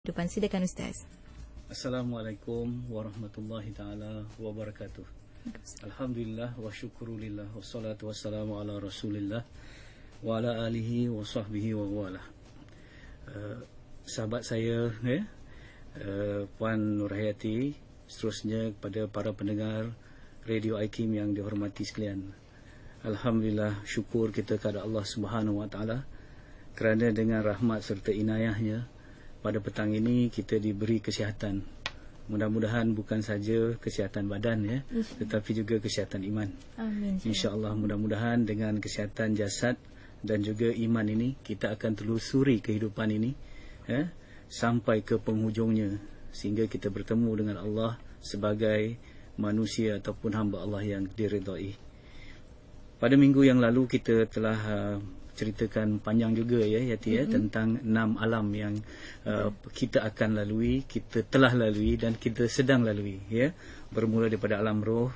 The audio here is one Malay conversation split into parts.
Depan silakan Ustaz. Assalamualaikum warahmatullahi taala wabarakatuh. Alhamdulillah wa syukurulillah wassalatu wassalamu ala Rasulillah wa ala alihi wa sahbihi wa wala. Uh, eh, sahabat saya ya, eh, uh, Puan Nurhayati seterusnya kepada para pendengar Radio Aikim yang dihormati sekalian. Alhamdulillah syukur kita kepada Allah Subhanahu wa taala kerana dengan rahmat serta inayahnya pada petang ini kita diberi kesihatan. Mudah-mudahan bukan saja kesihatan badan ya, tetapi juga kesihatan iman. Amin. Insya-Allah mudah-mudahan dengan kesihatan jasad dan juga iman ini kita akan telusuri kehidupan ini ya sampai ke penghujungnya sehingga kita bertemu dengan Allah sebagai manusia ataupun hamba Allah yang diridhai. Pada minggu yang lalu kita telah uh, ceritakan panjang juga ya Yati mm-hmm. ya tentang enam alam yang uh, okay. kita akan lalui, kita telah lalui dan kita sedang lalui ya. Bermula daripada alam roh,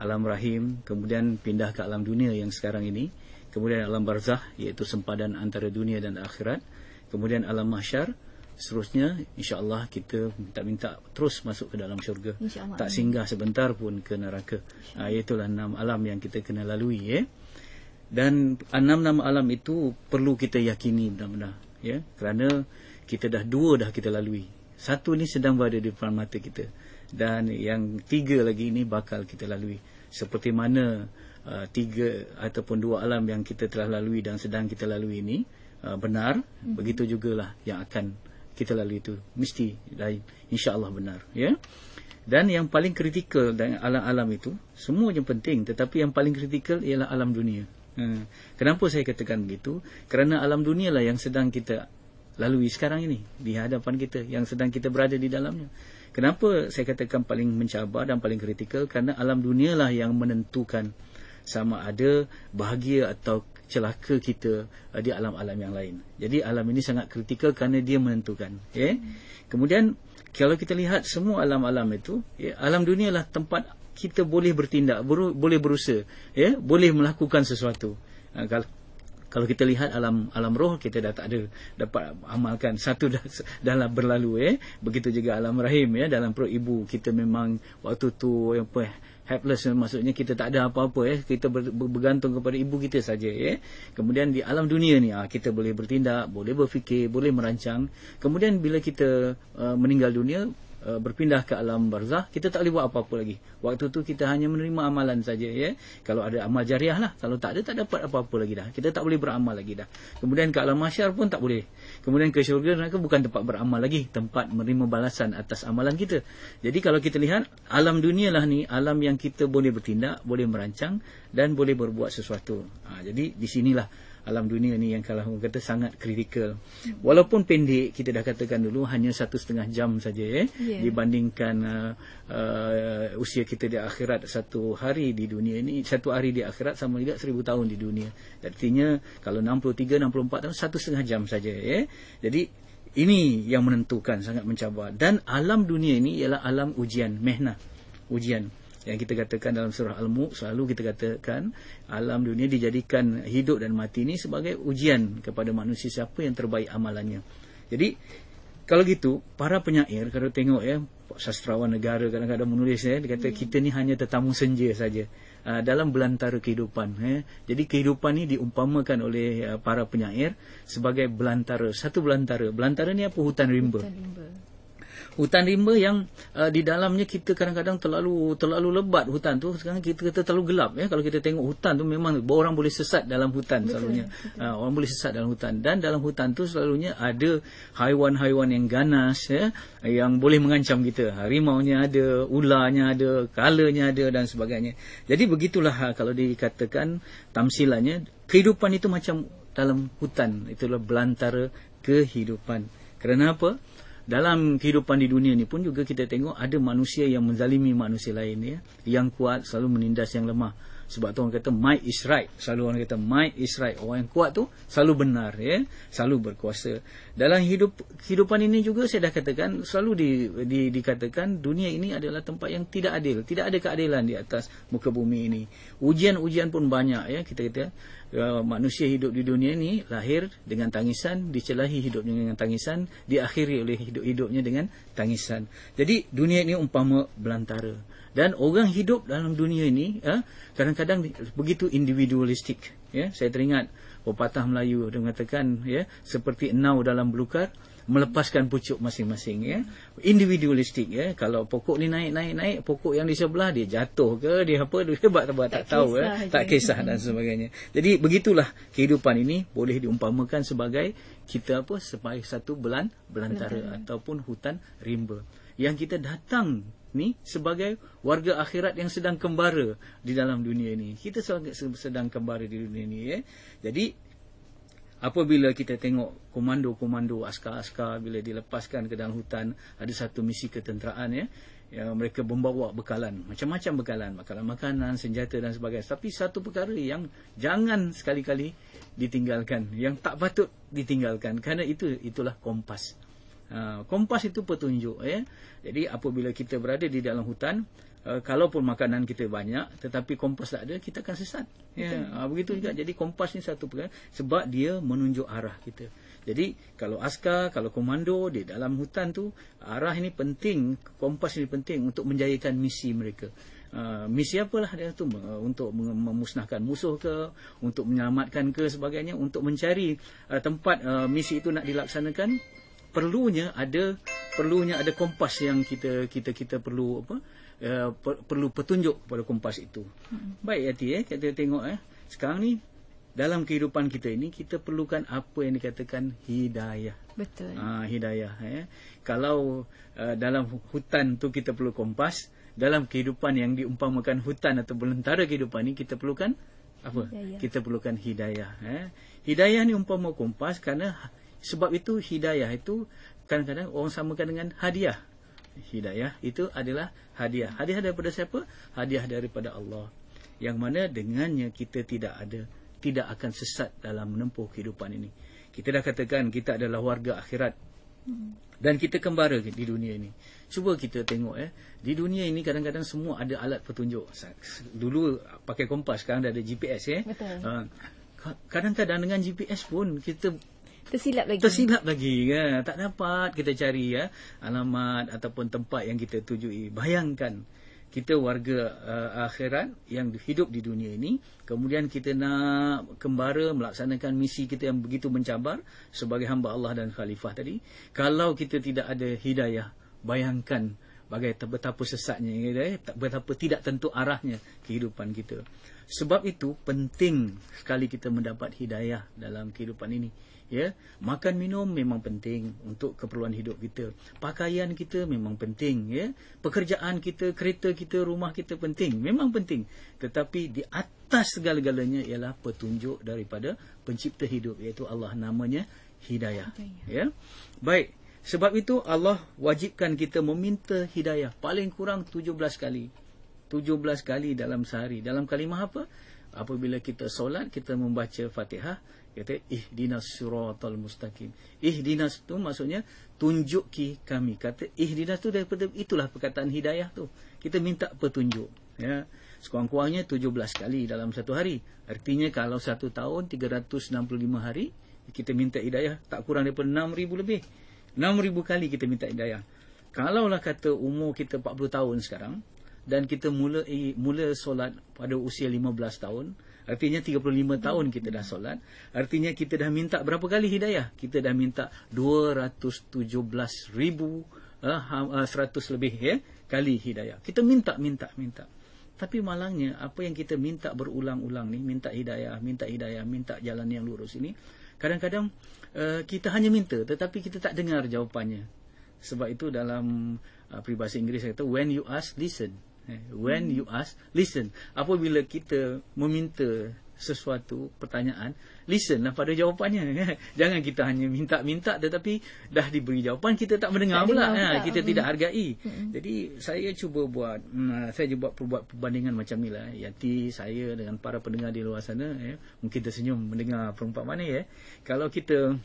alam rahim, kemudian pindah ke alam dunia yang sekarang ini, kemudian alam barzah iaitu sempadan antara dunia dan akhirat, kemudian alam mahsyar Seterusnya, insyaAllah kita minta-minta terus masuk ke dalam syurga. Tak singgah sebentar pun ke neraka. Ha, itulah enam alam yang kita kena lalui. Eh dan enam nama alam itu perlu kita yakini benar-benar ya kerana kita dah dua dah kita lalui satu ni sedang berada di depan mata kita dan yang tiga lagi ini bakal kita lalui seperti mana uh, tiga ataupun dua alam yang kita telah lalui dan sedang kita lalui ini uh, benar hmm. begitu lah yang akan kita lalui itu mesti dan insya-Allah benar ya dan yang paling kritikal dengan alam-alam itu semua yang penting tetapi yang paling kritikal ialah alam dunia Ha. Kenapa saya katakan begitu? Kerana alam dunia lah yang sedang kita lalui sekarang ini di hadapan kita yang sedang kita berada di dalamnya. Kenapa saya katakan paling mencabar dan paling kritikal? Kerana alam dunialah yang menentukan sama ada bahagia atau celaka kita uh, di alam-alam yang lain. Jadi alam ini sangat kritikal kerana dia menentukan. Okay? Ya. Hmm. Kemudian kalau kita lihat semua alam-alam itu, ya, alam dunia dunialah tempat kita boleh bertindak, beru, boleh berusaha, ya, boleh melakukan sesuatu. Ha, kalau, kalau kita lihat alam alam roh kita dah tak ada dapat amalkan satu dah, dalam berlalu ya. Begitu juga alam rahim ya dalam perut ibu kita memang waktu tu yang apa helpless ya, maksudnya kita tak ada apa-apa ya kita ber, bergantung kepada ibu kita saja ya kemudian di alam dunia ni ah kita boleh bertindak boleh berfikir boleh merancang kemudian bila kita uh, meninggal dunia Uh, berpindah ke alam barzah kita tak boleh buat apa-apa lagi waktu tu kita hanya menerima amalan saja ya kalau ada amal jariah lah kalau tak ada tak dapat apa-apa lagi dah kita tak boleh beramal lagi dah kemudian ke alam mahsyar pun tak boleh kemudian ke syurga neraka bukan tempat beramal lagi tempat menerima balasan atas amalan kita jadi kalau kita lihat alam dunialah ni alam yang kita boleh bertindak boleh merancang dan boleh berbuat sesuatu ha, jadi di sinilah alam dunia ni yang kalau orang kata sangat kritikal. Walaupun pendek kita dah katakan dulu hanya satu setengah jam saja eh yeah. dibandingkan uh, uh, usia kita di akhirat satu hari di dunia ni satu hari di akhirat sama juga seribu tahun di dunia. Artinya kalau 63 64 tahun satu setengah jam saja ya. Eh? Jadi ini yang menentukan sangat mencabar dan alam dunia ini ialah alam ujian mehna ujian yang kita katakan dalam surah Al-Mulk selalu kita katakan alam dunia dijadikan hidup dan mati ini sebagai ujian kepada manusia siapa yang terbaik amalannya. Jadi kalau gitu para penyair kalau tengok ya sastrawan negara kadang-kadang menulis ya dia kata hmm. kita ni hanya tetamu senja saja ah, dalam belantara kehidupan ya. Jadi kehidupan ni diumpamakan oleh ah, para penyair sebagai belantara satu belantara. Belantara ni apa hutan rimba. Hutan rimba hutan rimba yang uh, di dalamnya kita kadang-kadang terlalu terlalu lebat hutan tu sekarang kita kata terlalu gelap ya kalau kita tengok hutan tu memang orang boleh sesat dalam hutan betul, selalunya betul. Uh, orang boleh sesat dalam hutan dan dalam hutan tu selalunya ada haiwan-haiwan yang ganas ya yang boleh mengancam kita harimau nya ada ular nya ada nya ada dan sebagainya jadi begitulah uh, kalau dikatakan tamsilannya kehidupan itu macam dalam hutan itulah belantara kehidupan kerana apa dalam kehidupan di dunia ni pun juga kita tengok ada manusia yang menzalimi manusia lain ya yang kuat selalu menindas yang lemah sebab tu orang kata might is right selalu orang kata might is right orang yang kuat tu selalu benar ya selalu berkuasa dalam hidup kehidupan ini juga saya dah katakan selalu di, di dikatakan dunia ini adalah tempat yang tidak adil tidak ada keadilan di atas muka bumi ini ujian-ujian pun banyak ya kita kata uh, manusia hidup di dunia ini lahir dengan tangisan dicelahi hidupnya dengan tangisan diakhiri oleh hidup-hidupnya dengan tangisan jadi dunia ini umpama belantara dan orang hidup dalam dunia ini eh, kadang-kadang begitu individualistik ya saya teringat pepatah Melayu dia mengatakan ya seperti enau dalam belukar melepaskan pucuk masing-masing ya individualistik ya kalau pokok ni naik naik naik pokok yang di sebelah dia jatuh ke dia apa dia buat tak, tak tahu ya je. tak kisah dan sebagainya jadi begitulah kehidupan ini boleh diumpamakan sebagai kita apa sebagai satu belan belantara, belantara ataupun hutan rimba yang kita datang ni sebagai warga akhirat yang sedang kembara di dalam dunia ini. Kita sedang kembara di dunia ini. Eh? Jadi, apabila kita tengok komando-komando askar-askar bila dilepaskan ke dalam hutan, ada satu misi ketenteraan ya. Ya, mereka membawa bekalan macam-macam bekalan makanan makanan senjata dan sebagainya tapi satu perkara yang jangan sekali-kali ditinggalkan yang tak patut ditinggalkan kerana itu itulah kompas Ah, kompas itu petunjuk ya. Jadi apabila kita berada di dalam hutan Uh, kalaupun makanan kita banyak tetapi kompas tak ada kita akan sesat ya uh, begitu juga jadi kompas ni satu perkara sebab dia menunjuk arah kita jadi kalau askar kalau komando di dalam hutan tu arah ini penting kompas ini penting untuk menjayakan misi mereka uh, misi apalah dia tu uh, untuk memusnahkan musuh ke untuk menyelamatkan ke sebagainya untuk mencari uh, tempat uh, misi itu nak dilaksanakan perlunya ada perlunya ada kompas yang kita kita kita perlu apa uh, per, perlu petunjuk pada kompas itu. Hmm. Baik hati eh kita tengok eh sekarang ni dalam kehidupan kita ini kita perlukan apa yang dikatakan hidayah. Betul. ha, hidayah eh. Kalau uh, dalam hutan tu kita perlu kompas, dalam kehidupan yang diumpamakan hutan atau belantara kehidupan ini kita perlukan apa? Hidayah. Kita perlukan hidayah eh. Hidayah ni umpama kompas kerana sebab itu hidayah itu kadang-kadang orang samakan dengan hadiah. Hidayah itu adalah hadiah. Hadiah daripada siapa? Hadiah daripada Allah. Yang mana dengannya kita tidak ada tidak akan sesat dalam menempuh kehidupan ini. Kita dah katakan kita adalah warga akhirat. Dan kita kembara di dunia ini. Cuba kita tengok ya. Eh. Di dunia ini kadang-kadang semua ada alat petunjuk. Dulu pakai kompas, sekarang dah ada GPS ya. Eh. Betul. Ha. Kadang-kadang dengan GPS pun kita Tersilap lagi. Tersilap lagi ya. Tak dapat kita cari ya alamat ataupun tempat yang kita tuju. Eh, bayangkan kita warga uh, akhirat yang hidup di dunia ini kemudian kita nak kembara melaksanakan misi kita yang begitu mencabar sebagai hamba Allah dan khalifah tadi kalau kita tidak ada hidayah bayangkan bagai betapa sesatnya hidayah ya, betapa tidak tentu arahnya kehidupan kita sebab itu penting sekali kita mendapat hidayah dalam kehidupan ini ya makan minum memang penting untuk keperluan hidup kita pakaian kita memang penting ya pekerjaan kita kereta kita rumah kita penting memang penting tetapi di atas segala-galanya ialah petunjuk daripada pencipta hidup iaitu Allah namanya hidayah okay. ya baik sebab itu Allah wajibkan kita meminta hidayah paling kurang 17 kali 17 kali dalam sehari dalam kalimah apa apabila kita solat kita membaca Fatihah kata ihdinas siratal mustaqim ihdinas tu maksudnya tunjuki kami kata ihdinas tu daripada itulah perkataan hidayah tu kita minta petunjuk ya sekurang-kurangnya 17 kali dalam satu hari artinya kalau satu tahun 365 hari kita minta hidayah tak kurang daripada 6000 lebih 6000 kali kita minta hidayah kalaulah kata umur kita 40 tahun sekarang dan kita mula eh, mula solat pada usia 15 tahun Artinya 35 tahun kita dah solat. Artinya kita dah minta berapa kali hidayah? Kita dah minta 217 ribu, uh, eh, 100 ha, eh, lebih ya, kali hidayah. Kita minta, minta, minta. Tapi malangnya, apa yang kita minta berulang-ulang ni, minta hidayah, minta hidayah, minta jalan yang lurus ini, kadang-kadang uh, kita hanya minta tetapi kita tak dengar jawapannya. Sebab itu dalam uh, peribahasa Inggeris saya kata, when you ask, listen. When you ask, listen. Apabila kita meminta sesuatu pertanyaan, listen lah pada jawapannya. Jangan kita hanya minta-minta tetapi dah diberi jawapan, kita tak mendengar tak pula. Ha, kita hmm. tidak hargai. Hmm. Jadi saya cuba buat, hmm, saya cuba buat perbandingan macam ni lah. Yati saya dengan para pendengar di luar sana, eh, mungkin tersenyum mendengar perempuan mana ya. Eh. Kalau kita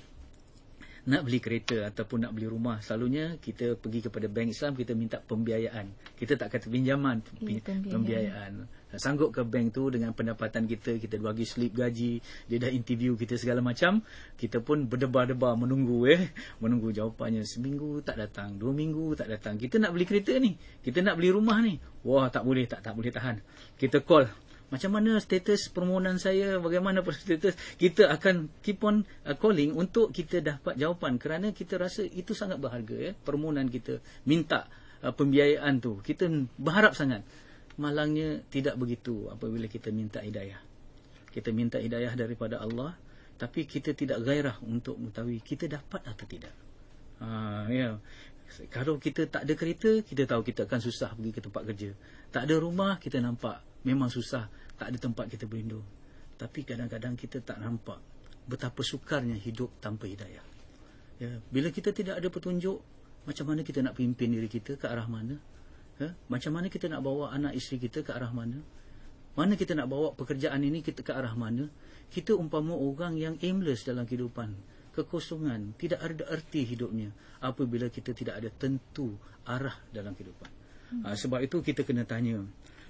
nak beli kereta ataupun nak beli rumah selalunya kita pergi kepada bank Islam kita minta pembiayaan kita tak kata pinjaman ya, pembiayaan, pembiayaan sanggup ke bank tu dengan pendapatan kita kita bagi slip gaji dia dah interview kita segala macam kita pun berdebar-debar menunggu eh menunggu jawapannya seminggu tak datang dua minggu tak datang kita nak beli kereta ni kita nak beli rumah ni wah tak boleh tak tak boleh tahan kita call macam mana status permohonan saya bagaimana status kita akan keep on uh, calling untuk kita dapat jawapan kerana kita rasa itu sangat berharga ya permohonan kita minta uh, pembiayaan tu kita berharap sangat malangnya tidak begitu apabila kita minta hidayah kita minta hidayah daripada Allah tapi kita tidak gairah untuk mengetahui kita dapat atau tidak ha ya Kalau kita tak ada kereta, kita tahu kita akan susah pergi ke tempat kerja. Tak ada rumah, kita nampak memang susah tak ada tempat kita berlindung tapi kadang-kadang kita tak nampak betapa sukarnya hidup tanpa hidayah ya bila kita tidak ada petunjuk macam mana kita nak pimpin diri kita ke arah mana ya macam mana kita nak bawa anak isteri kita ke arah mana mana kita nak bawa pekerjaan ini kita ke arah mana kita umpama orang yang aimless dalam kehidupan kekosongan tidak ada erti hidupnya apabila kita tidak ada tentu arah dalam kehidupan hmm. ha, sebab itu kita kena tanya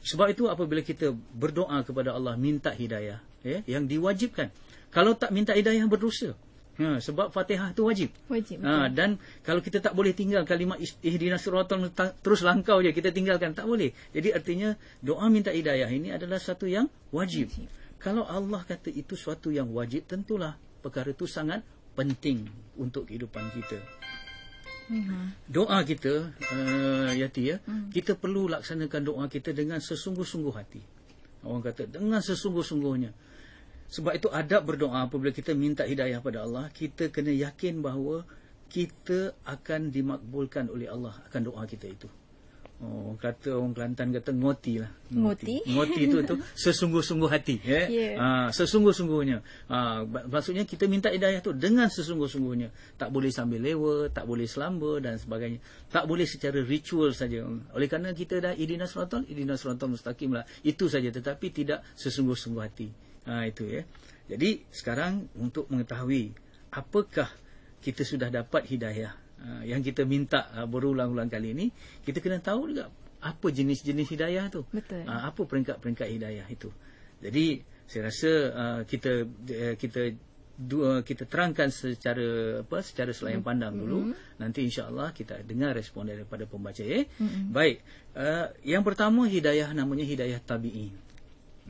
sebab itu apabila kita berdoa kepada Allah minta hidayah, ya, yang diwajibkan. Kalau tak minta hidayah berdosa. Ha, sebab Fatihah tu wajib. Wajib. Ha, dan kalau kita tak boleh tinggal kalimat ihdinas siratal terus langkau je kita tinggalkan tak boleh. Jadi artinya doa minta hidayah ini adalah satu yang wajib. wajib. Kalau Allah kata itu suatu yang wajib tentulah perkara itu sangat penting untuk kehidupan kita uh Doa kita, uh, Yati ya, uh kita perlu laksanakan doa kita dengan sesungguh-sungguh hati. Orang kata dengan sesungguh-sungguhnya. Sebab itu adab berdoa apabila kita minta hidayah pada Allah, kita kena yakin bahawa kita akan dimakbulkan oleh Allah akan doa kita itu. Oh, kata orang Kelantan kata ngoti lah. Ngoti. Ngoti, itu tu sesungguh-sungguh hati, ya. Yeah. Ya. Ha, sesungguh-sungguhnya. Ha, maksudnya kita minta hidayah tu dengan sesungguh-sungguhnya. Tak boleh sambil lewa, tak boleh selamba dan sebagainya. Tak boleh secara ritual saja. Oleh kerana kita dah idina suratul, idina suratul mustaqim lah. Itu saja tetapi tidak sesungguh-sungguh hati. Ha, itu ya. Jadi sekarang untuk mengetahui apakah kita sudah dapat hidayah Ah, yang kita minta ah, berulang-ulang kali ini kita kena tahu juga apa jenis-jenis hidayah tu Betul. Ah, apa peringkat-peringkat hidayah itu jadi saya rasa kita eh, kita dua kita terangkan secara apa secara selain mm-hmm. pandang dulu mm-hmm. nanti insyaallah kita dengar respon daripada pembaca eh? mm-hmm. baik uh, yang pertama hidayah namanya hidayah tabii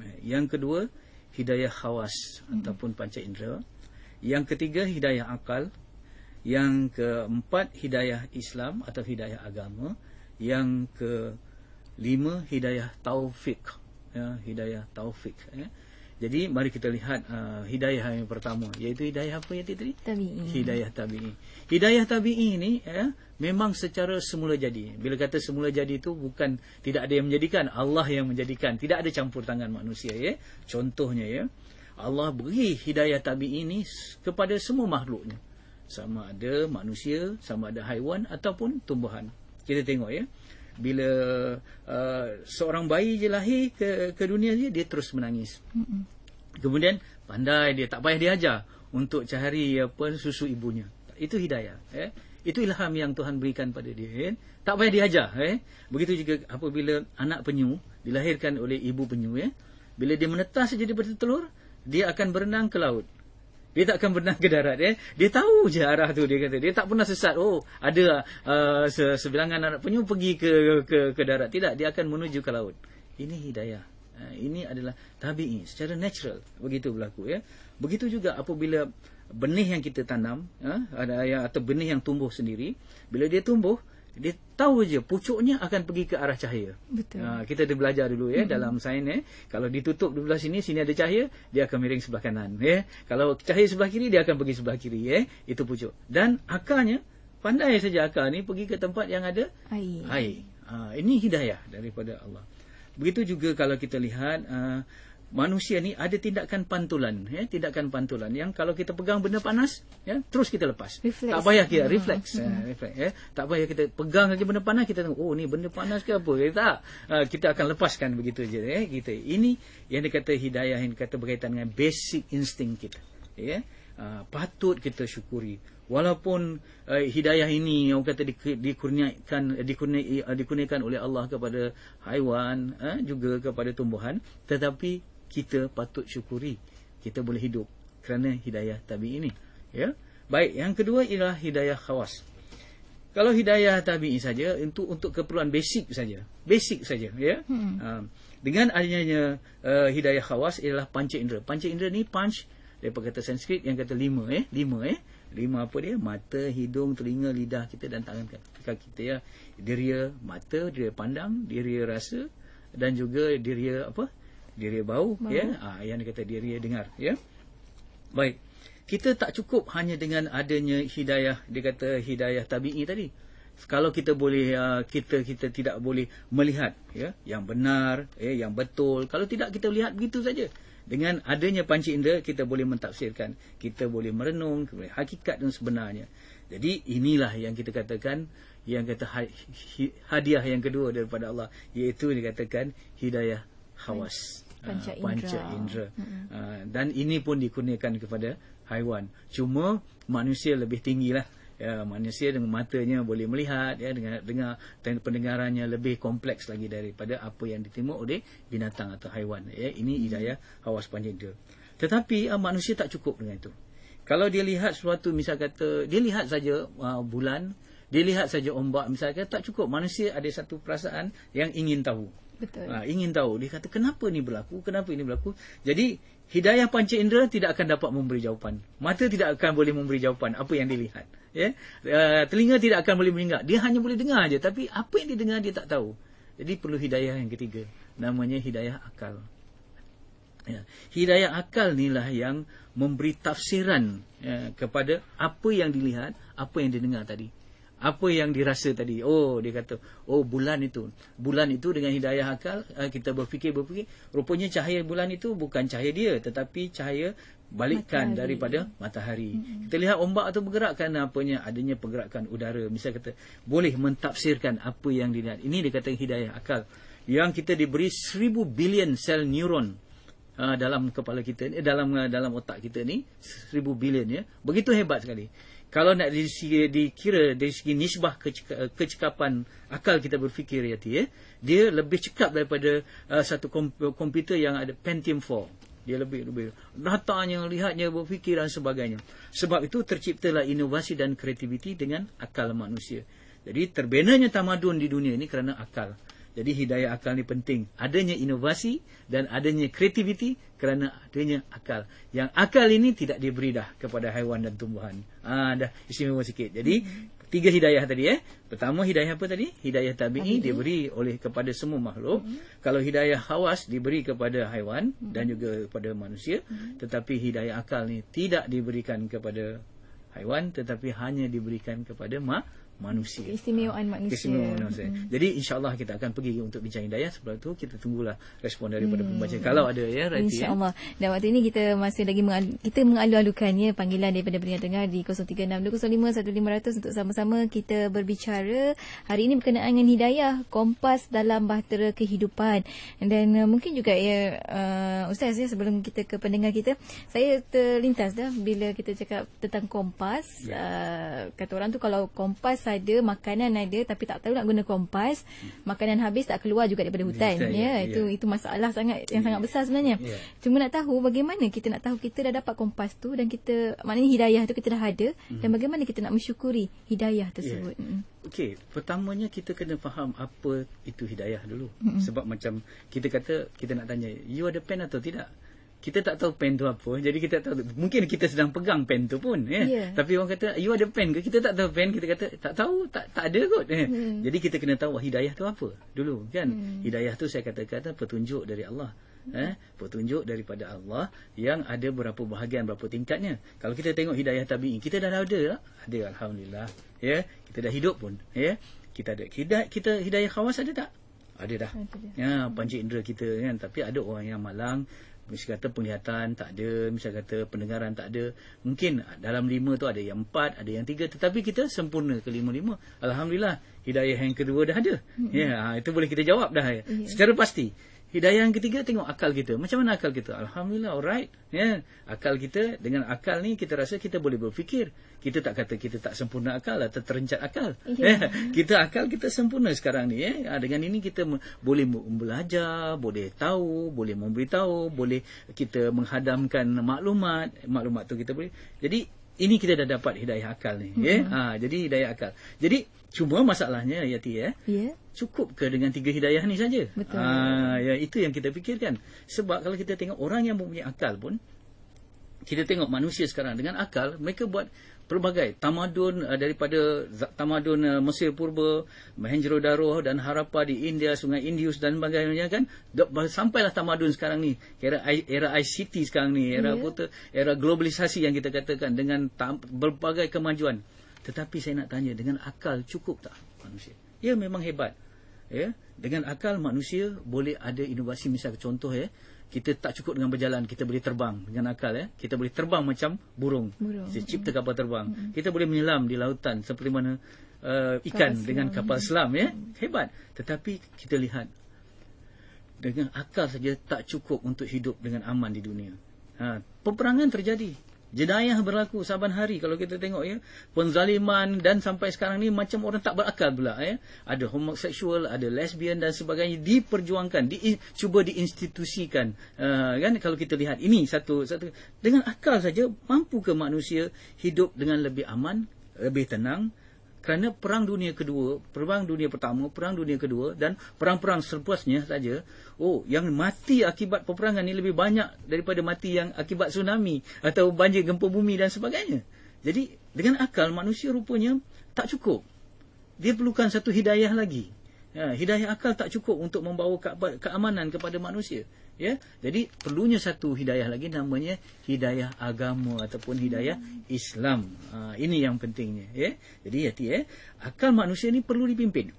eh, yang kedua hidayah khawas mm-hmm. ataupun panca indera yang ketiga hidayah akal yang keempat hidayah Islam atau hidayah agama yang kelima hidayah taufik ya hidayah taufik ya jadi mari kita lihat uh, hidayah yang pertama iaitu hidayah apa ya tadi tabi'i hidayah tabi'i hidayah tabi'i ini ya memang secara semula jadi bila kata semula jadi itu bukan tidak ada yang menjadikan Allah yang menjadikan tidak ada campur tangan manusia ya contohnya ya Allah beri hidayah tabi'i ini kepada semua makhluknya sama ada manusia, sama ada haiwan ataupun tumbuhan. Kita tengok ya. Bila uh, seorang bayi je lahir ke ke dunia dia dia terus menangis. Mm-mm. Kemudian pandai dia tak payah dia diajar untuk cari apa susu ibunya. Itu hidayah, ya. Itu ilham yang Tuhan berikan pada dia, ya. Tak payah dia diajar, ya. Begitu juga apabila anak penyu dilahirkan oleh ibu penyu, ya. Bila dia menetas jadi bertelur, dia akan berenang ke laut. Dia tak akan pernah ke darat eh. Dia tahu je arah tu dia kata. Dia tak pernah sesat. Oh, ada uh, sebilangan anak penyu pergi ke ke ke darat. Tidak, dia akan menuju ke laut. Ini hidayah. Uh, ini adalah tabii secara natural begitu berlaku ya. Begitu juga apabila benih yang kita tanam, ya, uh, ada atau benih yang tumbuh sendiri, bila dia tumbuh, dia tahu je pucuknya akan pergi ke arah cahaya. Betul. Ha, kita ada belajar dulu ya hmm. dalam sains eh. Kalau ditutup di belah sini sini ada cahaya, dia akan miring sebelah kanan ya. Kalau cahaya sebelah kiri dia akan pergi sebelah kiri ya. Itu pucuk. Dan akarnya pandai saja akar ni pergi ke tempat yang ada air. air. Ha, ini hidayah daripada Allah. Begitu juga kalau kita lihat uh, manusia ni ada tindakan pantulan ya tindakan pantulan yang kalau kita pegang benda panas ya terus kita lepas reflex. tak payah kita hmm. refleks ya, eh, hmm. reflex ya tak payah kita pegang lagi benda panas kita tengok oh ni benda panas ke apa kita eh, tak eh, kita akan lepaskan begitu je ya kita ini yang dikata hidayah yang kata berkaitan dengan basic instinct kita ya patut kita syukuri walaupun uh, hidayah ini yang kata dikurniakan dikurniakan oleh Allah kepada haiwan uh, juga kepada tumbuhan tetapi kita patut syukuri kita boleh hidup kerana hidayah tabi ini ya baik yang kedua ialah hidayah khawas kalau hidayah tabi ini saja untuk untuk keperluan basic saja basic saja ya hmm. Ha, dengan adanya uh, hidayah khawas ialah panca indera panca indera ni punch daripada kata sanskrit yang kata lima eh lima eh lima apa dia mata hidung telinga lidah kita dan tangan kita kita ya diria mata diria pandang diria rasa dan juga diria apa diri bau, bau. ya ah, yang kata diri dengar ya baik kita tak cukup hanya dengan adanya hidayah dia kata hidayah tabii tadi kalau kita boleh ah, kita kita tidak boleh melihat ya yang benar ya yang betul kalau tidak kita lihat begitu saja dengan adanya panci indera kita boleh mentafsirkan kita boleh merenung kemudian hakikat yang sebenarnya jadi inilah yang kita katakan yang kata ha-, hadiah yang kedua daripada Allah iaitu dikatakan hidayah hawas Baik. Ah, panca indera. Panca Hmm. Uh, ah, dan ini pun dikurniakan kepada haiwan. Cuma manusia lebih tinggilah. Ya, manusia dengan matanya boleh melihat ya dengan dengar pendengarannya lebih kompleks lagi daripada apa yang diterima oleh binatang atau haiwan ya ini hidayah hawas panca indera tetapi uh, manusia tak cukup dengan itu kalau dia lihat sesuatu misal kata dia lihat saja uh, bulan dia lihat saja ombak misalnya tak cukup manusia ada satu perasaan yang ingin tahu Betul. Ha, ingin tahu. Dia kata kenapa ini berlaku, kenapa ini berlaku. Jadi hidayah panca indera tidak akan dapat memberi jawapan. Mata tidak akan boleh memberi jawapan apa yang dilihat. Ya? Uh, telinga tidak akan boleh meninggal. Dia hanya boleh dengar aja. Tapi apa yang didengar dia tak tahu. Jadi perlu hidayah yang ketiga. Namanya hidayah akal. Ya. Hidayah akal inilah yang memberi tafsiran ya, kepada apa yang dilihat, apa yang didengar tadi apa yang dirasa tadi oh dia kata oh bulan itu bulan itu dengan hidayah akal ah, kita berfikir berfikir rupanya cahaya bulan itu bukan cahaya dia tetapi cahaya balikan matahari. daripada matahari mm-hmm. kita lihat ombak itu bergerak kerana apanya ah, adanya pergerakan udara misal kita boleh mentafsirkan apa yang dilihat ini dikatakan hidayah akal yang kita diberi seribu bilion sel neuron ah, dalam kepala kita ni dalam dalam otak kita ni seribu bilion ya begitu hebat sekali kalau nak dikira dari segi nisbah eh, kecekapan akal kita berfikir ya ti ya eh, dia lebih cekap daripada uh, satu komputer yang ada Pentium 4 dia lebih lebih datanya lihatnya berfikir dan sebagainya sebab itu terciptalah inovasi dan kreativiti dengan akal manusia jadi terbenarnya tamadun di dunia ini kerana akal jadi hidayah akal ni penting. Adanya inovasi dan adanya kreativiti kerana adanya akal. Yang akal ini tidak diberi dah kepada haiwan dan tumbuhan. Ah dah istimewa sikit. Jadi hmm. tiga hidayah tadi eh. Pertama hidayah apa tadi? Hidayah tabii diberi oleh kepada semua makhluk. Mm-hmm. Kalau hidayah hawas diberi kepada haiwan mm-hmm. dan juga kepada manusia, mm-hmm. tetapi hidayah akal ni tidak diberikan kepada haiwan tetapi hanya diberikan kepada makhluk manusia. Keistimewaan manusia. Keistimewaan manusia. Hmm. Jadi insyaAllah kita akan pergi untuk bincang hidayah. Sebelum itu kita tunggulah respon daripada hmm. pembaca. Kalau ada ya. Rati, ya. InsyaAllah. Ya. Dan waktu ini kita masih lagi mengal- kita mengalu-alukan ya, panggilan daripada peringkat dengar di 1500 untuk sama-sama kita berbicara hari ini berkenaan dengan hidayah kompas dalam bahtera kehidupan. Dan uh, mungkin juga ya uh, Ustaz ya sebelum kita ke pendengar kita saya terlintas dah bila kita cakap tentang kompas. Ya. Uh, kata orang tu kalau kompas ada makanan ada tapi tak tahu nak guna kompas hmm. makanan habis tak keluar juga daripada hutan ya yeah, yeah. itu yeah. itu masalah sangat yang yeah. sangat ya. besar sebenarnya yeah. cuma nak tahu bagaimana kita nak tahu kita dah dapat kompas tu dan kita maknanya hidayah tu kita dah ada mm. dan bagaimana kita nak mensyukuri hidayah tersebut yeah. Hmm. Okey, pertamanya kita kena faham apa itu hidayah dulu. Mm-hmm. Sebab macam kita kata kita nak tanya, you ada pen atau tidak? kita tak tahu pen tu apa jadi kita tahu mungkin kita sedang pegang pen tu pun eh. ya yeah. tapi orang kata you ada pen ke kita tak tahu pen kita kata tak tahu tak tak ada kot ya. hmm. jadi kita kena tahu hidayah tu apa dulu kan hmm. hidayah tu saya kata-kata petunjuk dari Allah eh petunjuk daripada Allah yang ada berapa bahagian berapa tingkatnya kalau kita tengok hidayah tabiin kita dah ada ada alhamdulillah ya kita dah hidup pun ya kita ada hidayah kita hidayah khawas ada tak ada dah ya panci indera kita kan tapi ada orang yang malang misal kata penglihatan tak ada, misal kata pendengaran tak ada. Mungkin dalam lima tu ada yang empat, ada yang tiga. Tetapi kita sempurna ke lima-lima. Alhamdulillah, hidayah yang kedua dah ada. Mm-hmm. Ya, ha, itu boleh kita jawab dah. Yeah. Secara pasti. Hidayah yang ketiga tengok akal kita. Macam mana akal kita? Alhamdulillah, alright. Ya. Yeah. Akal kita dengan akal ni kita rasa kita boleh berfikir. Kita tak kata kita tak sempurna akal atau terencat akal. Yeah. Yeah. Kita akal kita sempurna sekarang ni ya. Yeah. Ha, dengan ini kita boleh belajar, boleh tahu, boleh memberitahu, boleh kita menghadamkan maklumat, maklumat tu kita boleh. Jadi ini kita dah dapat hidayah akal ni ya. Yeah. Mm-hmm. Ha, jadi hidayah akal. Jadi Cuma masalahnya Yati eh. Ya. Yeah. Cukup ke dengan tiga hidayah ni saja? Betul. Ah ya itu yang kita fikirkan. Sebab kalau kita tengok orang yang mempunyai akal pun kita tengok manusia sekarang dengan akal mereka buat pelbagai tamadun ah, daripada tamadun ah, Mesir purba Mohenjo Daro dan Harappa di India Sungai Indus dan sebagainya kan sampailah tamadun sekarang ni era era ICT sekarang ni era yeah. apa tu era globalisasi yang kita katakan dengan berbagai kemajuan tetapi saya nak tanya dengan akal cukup tak manusia? Ya memang hebat. Ya, dengan akal manusia boleh ada inovasi misalnya contoh ya. Kita tak cukup dengan berjalan, kita boleh terbang dengan akal ya. Kita boleh terbang macam burung. burung. Kita cipta kapal terbang. Hmm. Kita boleh menyelam di lautan seperti mana uh, ikan kapal dengan kapal selam ya. Hebat. Tetapi kita lihat dengan akal saja tak cukup untuk hidup dengan aman di dunia. Ha, peperangan terjadi. Jenayah berlaku saban hari kalau kita tengok ya. Penzaliman dan sampai sekarang ni macam orang tak berakal pula ya. Ada homoseksual, ada lesbian dan sebagainya diperjuangkan, di, cuba diinstitusikan. Uh, kan kalau kita lihat ini satu satu dengan akal saja mampu ke manusia hidup dengan lebih aman, lebih tenang, kerana perang dunia kedua, perang dunia pertama, perang dunia kedua dan perang-perang selepasnya saja, oh yang mati akibat peperangan ini lebih banyak daripada mati yang akibat tsunami atau banjir gempa bumi dan sebagainya. Jadi dengan akal manusia rupanya tak cukup. Dia perlukan satu hidayah lagi. Ya, hidayah akal tak cukup untuk membawa ke keamanan kepada manusia. Ya, jadi perlunya satu hidayah lagi namanya hidayah agama ataupun hidayah Islam. Ha, ini yang pentingnya. Ya, jadi hati ya, akal manusia ini perlu dipimpin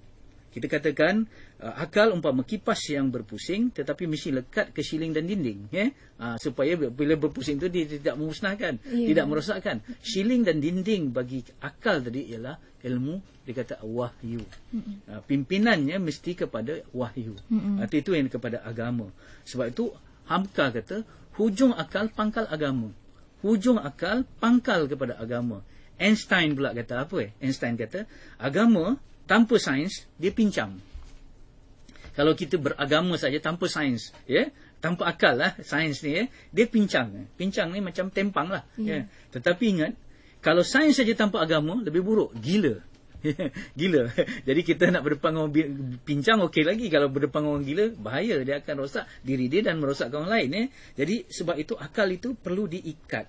kita katakan uh, akal umpama kipas yang berpusing tetapi mesti lekat ke siling dan dinding ya uh, supaya bila berpusing itu dia tidak memusnahkan yeah. tidak merosakkan siling dan dinding bagi akal tadi ialah ilmu dikata wahyu mm-hmm. uh, pimpinannya mesti kepada wahyu mm-hmm. arti uh, itu yang kepada agama sebab itu hamka kata hujung akal pangkal agama hujung akal pangkal kepada agama Einstein pula kata apa eh Einstein kata agama tanpa sains dia pincang kalau kita beragama saja tanpa sains ya yeah? tanpa akal lah sains ni yeah? dia pincang pincang ni macam tempang lah yeah. yeah? tetapi ingat kalau sains saja tanpa agama lebih buruk gila gila jadi kita nak berdepan dengan orang pincang okey lagi kalau berdepan dengan orang gila bahaya dia akan rosak diri dia dan merosakkan orang lain ya jadi sebab itu akal itu perlu diikat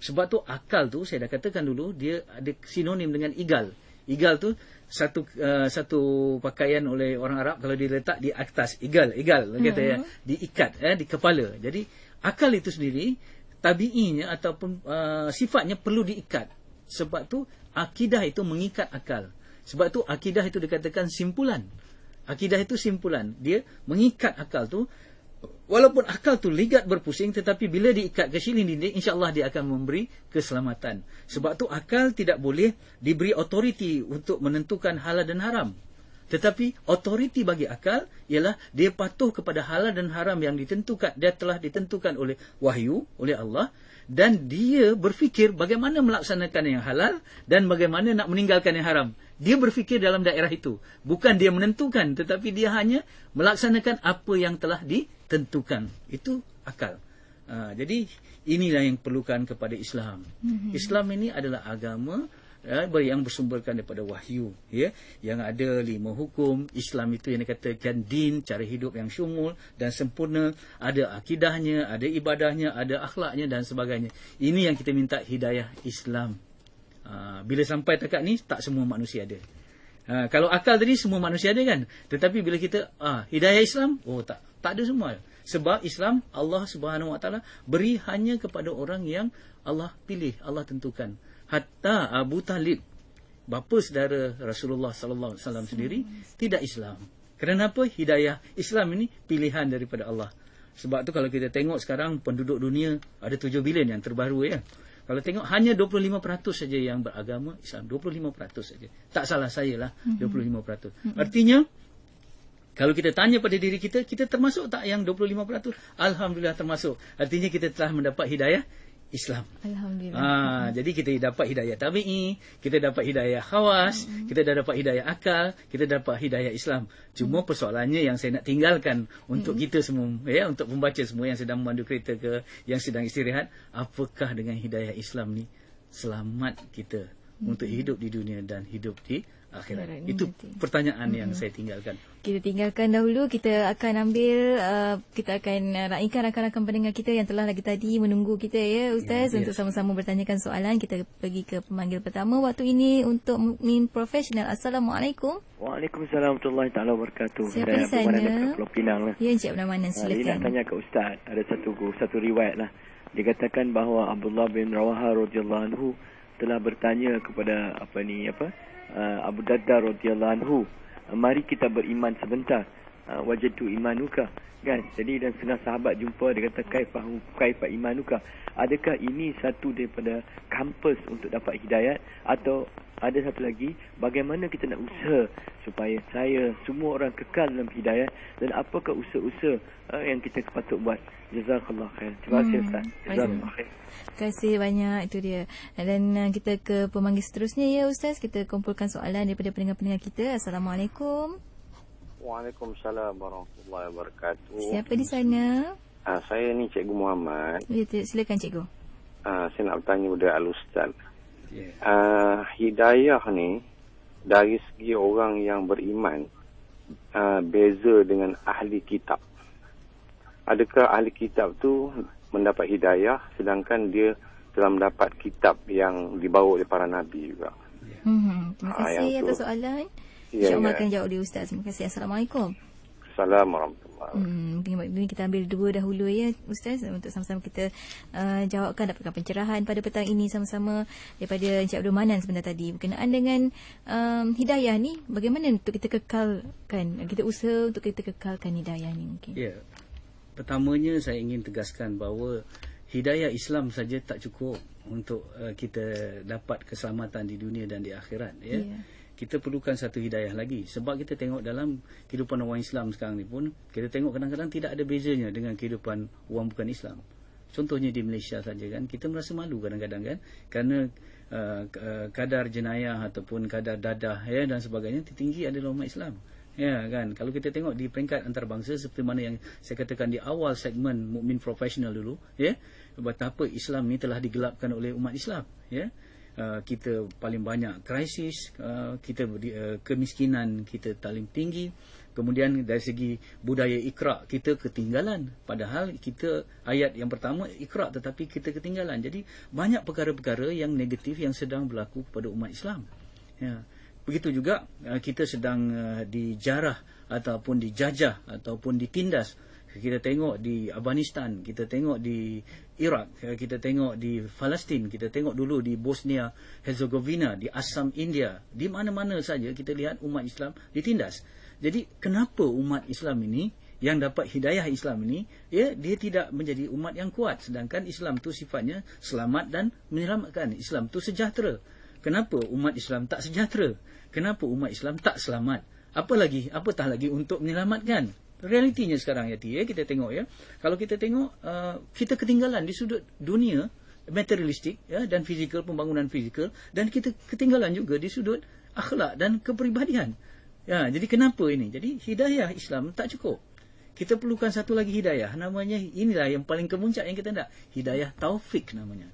sebab tu akal tu saya dah katakan dulu dia ada sinonim dengan igal igal tu satu uh, satu pakaian oleh orang Arab kalau diletak di atas igal igal hmm. kata ya diikat eh di kepala jadi akal itu sendiri tabiinya ataupun uh, sifatnya perlu diikat sebab tu akidah itu mengikat akal sebab tu akidah itu dikatakan simpulan akidah itu simpulan dia mengikat akal tu walaupun akal tu ligat berpusing tetapi bila diikat ke siling dinding insyaallah dia akan memberi keselamatan sebab tu akal tidak boleh diberi authority untuk menentukan halal dan haram tetapi authority bagi akal ialah dia patuh kepada halal dan haram yang ditentukan dia telah ditentukan oleh wahyu oleh Allah dan dia berfikir bagaimana melaksanakan yang halal dan bagaimana nak meninggalkan yang haram. Dia berfikir dalam daerah itu. Bukan dia menentukan tetapi dia hanya melaksanakan apa yang telah ditentukan. Itu akal. Uh, jadi inilah yang perlukan kepada Islam. Mhm. Islam ini adalah agama ya, yang bersumberkan daripada wahyu ya yang ada lima hukum Islam itu yang dikatakan din cara hidup yang syumul dan sempurna ada akidahnya ada ibadahnya ada akhlaknya dan sebagainya ini yang kita minta hidayah Islam ha, bila sampai dekat ni tak semua manusia ada ha, kalau akal tadi semua manusia ada kan tetapi bila kita ha, hidayah Islam oh tak tak ada semua sebab Islam Allah Subhanahu Wa Taala beri hanya kepada orang yang Allah pilih, Allah tentukan hatta Abu Talib bapa saudara Rasulullah sallallahu alaihi wasallam sendiri tidak Islam. Kenapa? Hidayah Islam ini pilihan daripada Allah. Sebab tu kalau kita tengok sekarang penduduk dunia ada 7 bilion yang terbaru ya. Kalau tengok hanya 25% saja yang beragama Islam, 25% saja. Tak salah saya lah, 25%. Artinya kalau kita tanya pada diri kita, kita termasuk tak yang 25%? Alhamdulillah termasuk. Artinya kita telah mendapat hidayah Islam. Alhamdulillah. Ha, jadi kita dapat hidayah tabi'i, kita dapat hidayah khawas, hmm kita dah dapat hidayah akal, kita dapat hidayah Islam. Cuma hmm persoalannya yang saya nak tinggalkan untuk hmm kita semua, ya, untuk pembaca semua yang sedang memandu kereta ke, yang sedang istirahat, apakah dengan hidayah Islam ni selamat kita hmm untuk hidup di dunia dan hidup di akhirat. akhirat Itu nanti. pertanyaan hmm. yang saya tinggalkan. Kita tinggalkan dahulu, kita akan ambil uh, kita akan uh, raikan rakan-rakan pendengar kita yang telah lagi tadi menunggu kita ya, ya ustaz yeah, untuk sama-sama bertanyakan soalan. Kita pergi ke pemanggil pertama waktu ini untuk Mukmin Professional. Assalamualaikum. Waalaikumsalam warahmatullahi taala wabarakatuh. Siapa saya sana? Ya? Lah. ya, Encik Abdul Manan, ha, silakan. Saya nak tanya ke Ustaz, ada satu satu riwayat lah. Dikatakan bahawa Abdullah bin Rawaha radhiyallahu telah bertanya kepada apa ni apa uh, Abu Darda radhiyallahu anhu, eh, mari kita beriman sebentar. Uh, eh, wajadu imanuka kan jadi dan setengah sahabat jumpa dia kata kaifa kaifa imanuka adakah ini satu daripada kampus untuk dapat hidayat atau ada satu lagi bagaimana kita nak usaha supaya saya semua orang kekal dalam hidayah dan apakah usaha-usaha uh, yang kita patut buat jazakallahu khair terima kasih hmm. ustaz jazakallahu khair terima kasih banyak itu dia dan eh, kita ke pemanggil seterusnya ya ustaz kita kumpulkan soalan daripada pendengar-pendengar kita assalamualaikum Waalaikumsalam warahmatullahi wabarakatuh. Siapa di sana? Ah, saya ni Cikgu Muhammad. Ya, silakan Cikgu. Ah, saya nak bertanya kepada Al-Ustaz. Uh, hidayah ni dari segi orang yang beriman uh, beza dengan ahli kitab. Adakah ahli kitab tu mendapat hidayah sedangkan dia telah mendapat kitab yang dibawa oleh para nabi juga. Hmm, hmm. terima ah, kasih atas soalan. Ya, InsyaAllah ya. akan jawab dia Ustaz. Terima kasih. Assalamualaikum. Waalaikumsalam warahmatullahi wabarakatuh. Hmm, kita ambil dua dahulu ya Ustaz untuk sama-sama kita uh, jawabkan dapatkan pencerahan pada petang ini sama-sama daripada Encik Abdul Manan sebentar tadi berkenaan dengan um, hidayah ni bagaimana untuk kita kekalkan kita usaha untuk kita kekalkan hidayah ni mungkin. Ya. Pertamanya saya ingin tegaskan bahawa hidayah Islam saja tak cukup untuk uh, kita dapat keselamatan di dunia dan di akhirat ya. Yeah kita perlukan satu hidayah lagi sebab kita tengok dalam kehidupan orang Islam sekarang ni pun kita tengok kadang-kadang tidak ada bezanya dengan kehidupan orang bukan Islam contohnya di Malaysia saja kan kita merasa malu kadang-kadang kan kerana uh, uh kadar jenayah ataupun kadar dadah ya dan sebagainya tertinggi ada umat Islam ya kan kalau kita tengok di peringkat antarabangsa seperti mana yang saya katakan di awal segmen mukmin profesional dulu ya betapa Islam ni telah digelapkan oleh umat Islam ya Uh, kita paling banyak krisis, uh, kita uh, kemiskinan kita talim tinggi. Kemudian dari segi budaya ikra kita ketinggalan. Padahal kita ayat yang pertama ikra tetapi kita ketinggalan. Jadi banyak perkara-perkara yang negatif yang sedang berlaku kepada umat Islam. Ya. Begitu juga kita sedang dijarah ataupun dijajah ataupun ditindas kita tengok di Afghanistan, kita tengok di Iraq, kita tengok di Palestin, kita tengok dulu di Bosnia Herzegovina, di Assam India, di mana-mana saja kita lihat umat Islam ditindas. Jadi kenapa umat Islam ini yang dapat hidayah Islam ini, ya dia tidak menjadi umat yang kuat sedangkan Islam tu sifatnya selamat dan menyelamatkan. Islam tu sejahtera. Kenapa umat Islam tak sejahtera? Kenapa umat Islam tak selamat? Apa lagi? Apatah lagi untuk menyelamatkan? realitinya sekarang ya T ya kita tengok ya kalau kita tengok uh, kita ketinggalan di sudut dunia materialistik ya dan fizikal pembangunan fizikal dan kita ketinggalan juga di sudut akhlak dan kepribadian ya jadi kenapa ini jadi hidayah Islam tak cukup kita perlukan satu lagi hidayah namanya inilah yang paling kemuncak yang kita nak hidayah taufik namanya